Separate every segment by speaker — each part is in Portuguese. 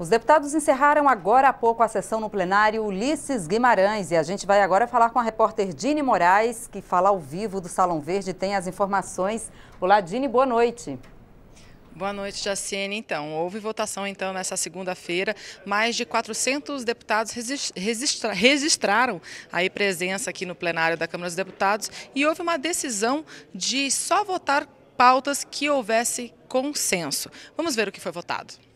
Speaker 1: Os deputados encerraram agora há pouco a sessão no plenário Ulisses Guimarães e a gente vai agora falar com a repórter Dini Moraes, que fala ao vivo do Salão Verde e tem as informações. Olá, Dini, boa noite. Boa noite, Jaciene. Então, houve votação então nessa segunda-feira. Mais de 400 deputados registra registraram aí presença aqui no plenário da Câmara dos Deputados e houve uma decisão de só votar pautas que houvesse consenso. Vamos ver o que foi votado.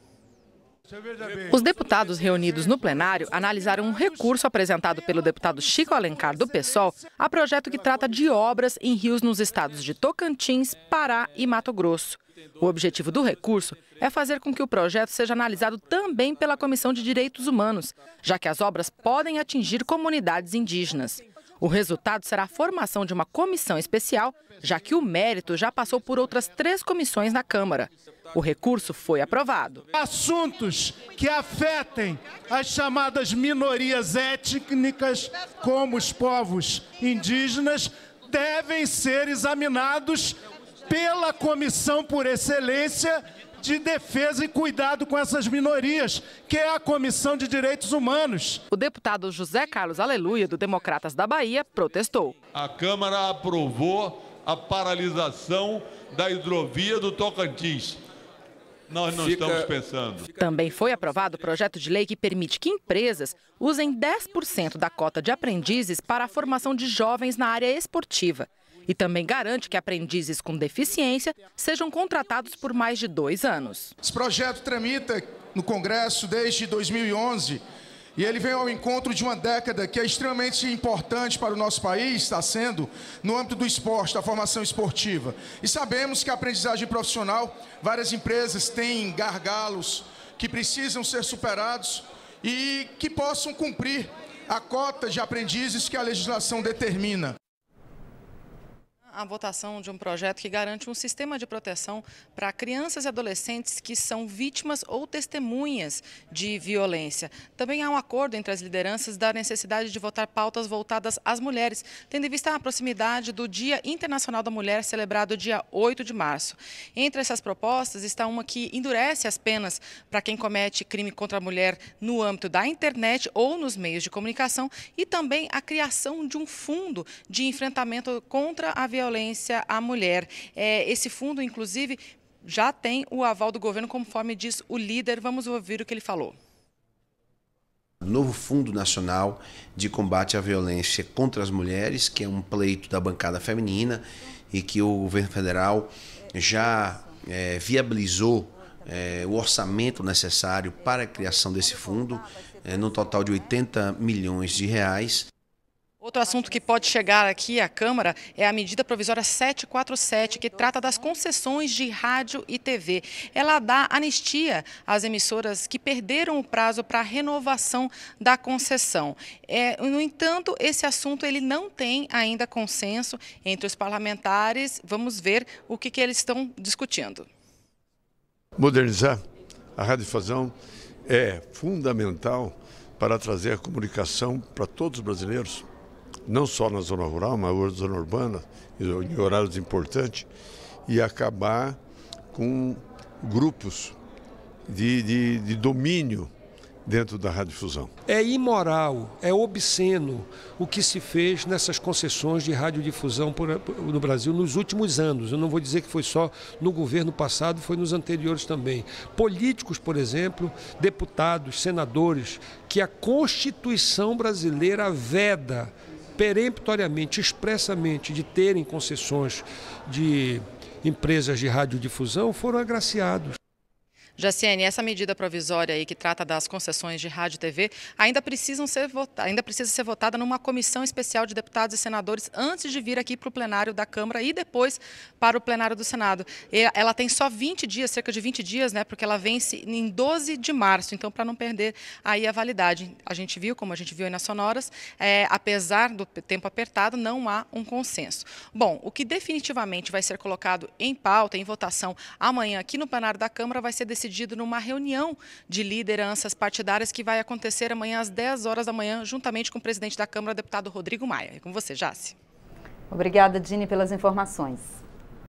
Speaker 1: Os deputados reunidos no plenário analisaram um recurso apresentado pelo deputado Chico Alencar do PSOL a projeto que trata de obras em rios nos estados de Tocantins, Pará e Mato Grosso. O objetivo do recurso é fazer com que o projeto seja analisado também pela Comissão de Direitos Humanos, já que as obras podem atingir comunidades indígenas. O resultado será a formação de uma comissão especial, já que o mérito já passou por outras três comissões na Câmara. O recurso foi aprovado. Assuntos que afetem as chamadas minorias étnicas, como os povos indígenas, devem ser examinados pela comissão por excelência de defesa e cuidado com essas minorias, que é a Comissão de Direitos Humanos. O deputado José Carlos Aleluia, do Democratas da Bahia, protestou. A Câmara aprovou a paralisação da hidrovia do Tocantins. Nós não Fica... estamos pensando. Também foi aprovado o projeto de lei que permite que empresas usem 10% da cota de aprendizes para a formação de jovens na área esportiva e também garante que aprendizes com deficiência sejam contratados por mais de dois anos. Esse projeto tramita no Congresso desde 2011 e ele vem ao encontro de uma década que é extremamente importante para o nosso país, está sendo, no âmbito do esporte, da formação esportiva. E sabemos que a aprendizagem profissional, várias empresas têm gargalos que precisam ser superados e que possam cumprir a cota de aprendizes que a legislação determina a votação de um projeto que garante um sistema de proteção para crianças e adolescentes que são vítimas ou testemunhas de violência. Também há um acordo entre as lideranças da necessidade de votar pautas voltadas às mulheres, tendo em vista a proximidade do Dia Internacional da Mulher, celebrado dia 8 de março. Entre essas propostas está uma que endurece as penas para quem comete crime contra a mulher no âmbito da internet ou nos meios de comunicação e também a criação de um fundo de enfrentamento contra a violência violência à mulher. É, esse fundo, inclusive, já tem o aval do governo, conforme diz o líder. Vamos ouvir o que ele falou. Novo Fundo Nacional de Combate à Violência contra as Mulheres, que é um pleito da bancada feminina e que o governo federal já é, viabilizou é, o orçamento necessário para a criação desse fundo, é, no total de 80 milhões de reais. Outro assunto que pode chegar aqui à Câmara é a medida provisória 747, que trata das concessões de rádio e TV. Ela dá anistia às emissoras que perderam o prazo para a renovação da concessão. É, no entanto, esse assunto ele não tem ainda consenso entre os parlamentares. Vamos ver o que, que eles estão discutindo. Modernizar a radiodifusão é fundamental para trazer a comunicação para todos os brasileiros não só na zona rural, mas na zona urbana, em horários importantes, e acabar com grupos de, de, de domínio dentro da radiodifusão. É imoral, é obsceno o que se fez nessas concessões de radiodifusão por, no Brasil nos últimos anos. Eu não vou dizer que foi só no governo passado, foi nos anteriores também. Políticos, por exemplo, deputados, senadores, que a Constituição brasileira veda peremptoriamente, expressamente, de terem concessões de empresas de radiodifusão foram agraciados. Jaciene, essa medida provisória aí que trata das concessões de rádio e TV ainda, precisam ser vota, ainda precisa ser votada numa comissão especial de deputados e senadores antes de vir aqui para o plenário da Câmara e depois para o plenário do Senado. Ela tem só 20 dias, cerca de 20 dias, né, porque ela vence em 12 de março, então para não perder aí a validade. A gente viu, como a gente viu aí nas sonoras, é, apesar do tempo apertado, não há um consenso. Bom, o que definitivamente vai ser colocado em pauta, em votação amanhã aqui no plenário da Câmara vai ser decidido decidido numa reunião de lideranças partidárias que vai acontecer amanhã às 10 horas da manhã, juntamente com o presidente da Câmara, deputado Rodrigo Maia. É com você, Jace. Obrigada, Dini, pelas informações.